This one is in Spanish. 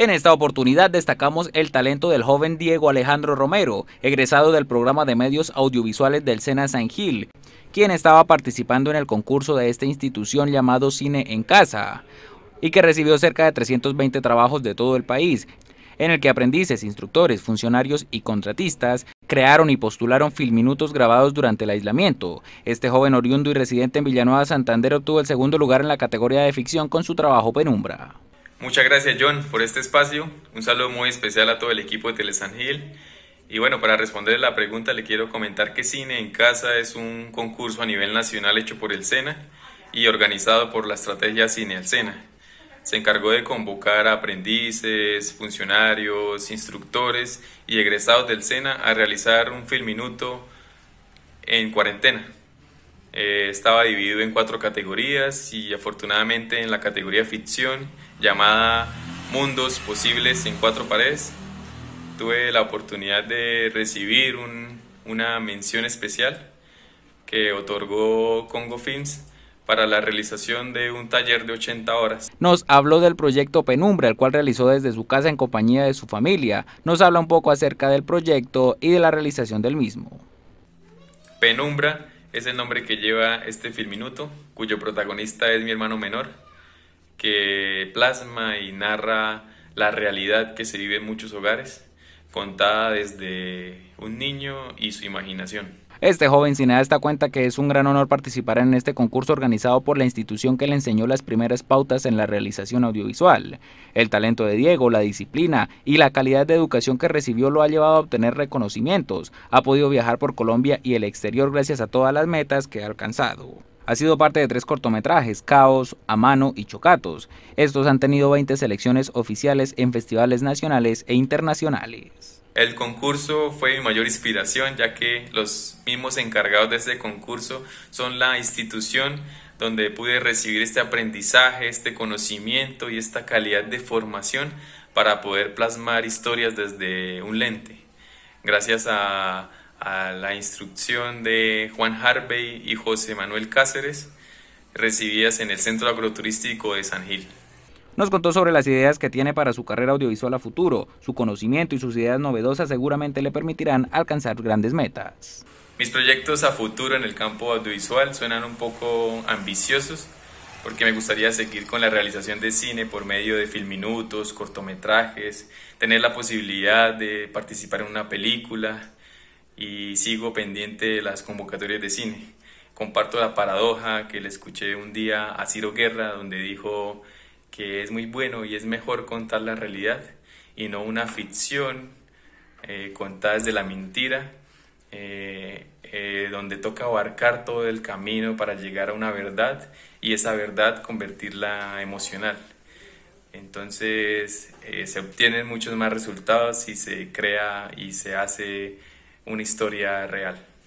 En esta oportunidad destacamos el talento del joven Diego Alejandro Romero, egresado del programa de medios audiovisuales del Sena San Gil, quien estaba participando en el concurso de esta institución llamado Cine en Casa y que recibió cerca de 320 trabajos de todo el país, en el que aprendices, instructores, funcionarios y contratistas crearon y postularon filminutos grabados durante el aislamiento. Este joven oriundo y residente en Villanueva, Santander, obtuvo el segundo lugar en la categoría de ficción con su trabajo Penumbra. Muchas gracias John por este espacio. Un saludo muy especial a todo el equipo de Telesan Gil. Y bueno, para responder la pregunta le quiero comentar que Cine en Casa es un concurso a nivel nacional hecho por el SENA y organizado por la estrategia Cine al SENA. Se encargó de convocar a aprendices, funcionarios, instructores y egresados del SENA a realizar un film minuto en cuarentena. Eh, estaba dividido en cuatro categorías y afortunadamente en la categoría ficción llamada Mundos Posibles en Cuatro Paredes tuve la oportunidad de recibir un, una mención especial que otorgó Congo Films para la realización de un taller de 80 horas. Nos habló del proyecto Penumbra, el cual realizó desde su casa en compañía de su familia. Nos habla un poco acerca del proyecto y de la realización del mismo. Penumbra es el nombre que lleva este filminuto, cuyo protagonista es mi hermano menor, que plasma y narra la realidad que se vive en muchos hogares, contada desde un niño y su imaginación. Este joven cineasta cuenta que es un gran honor participar en este concurso organizado por la institución que le enseñó las primeras pautas en la realización audiovisual. El talento de Diego, la disciplina y la calidad de educación que recibió lo ha llevado a obtener reconocimientos. Ha podido viajar por Colombia y el exterior gracias a todas las metas que ha alcanzado ha sido parte de tres cortometrajes, Caos, A Mano y Chocatos. Estos han tenido 20 selecciones oficiales en festivales nacionales e internacionales. El concurso fue mi mayor inspiración, ya que los mismos encargados de este concurso son la institución donde pude recibir este aprendizaje, este conocimiento y esta calidad de formación para poder plasmar historias desde un lente. Gracias a, la instrucción de Juan Harvey y José Manuel Cáceres, recibidas en el Centro Agroturístico de San Gil. Nos contó sobre las ideas que tiene para su carrera audiovisual a futuro. Su conocimiento y sus ideas novedosas seguramente le permitirán alcanzar grandes metas. Mis proyectos a futuro en el campo audiovisual suenan un poco ambiciosos porque me gustaría seguir con la realización de cine por medio de film minutos cortometrajes, tener la posibilidad de participar en una película y sigo pendiente de las convocatorias de cine. Comparto la paradoja que le escuché un día a Ciro Guerra donde dijo que es muy bueno y es mejor contar la realidad y no una ficción eh, contada desde la mentira, eh, eh, donde toca abarcar todo el camino para llegar a una verdad y esa verdad convertirla emocional. Entonces se obtienen muchos más resultados si se crea y se hace una historia real.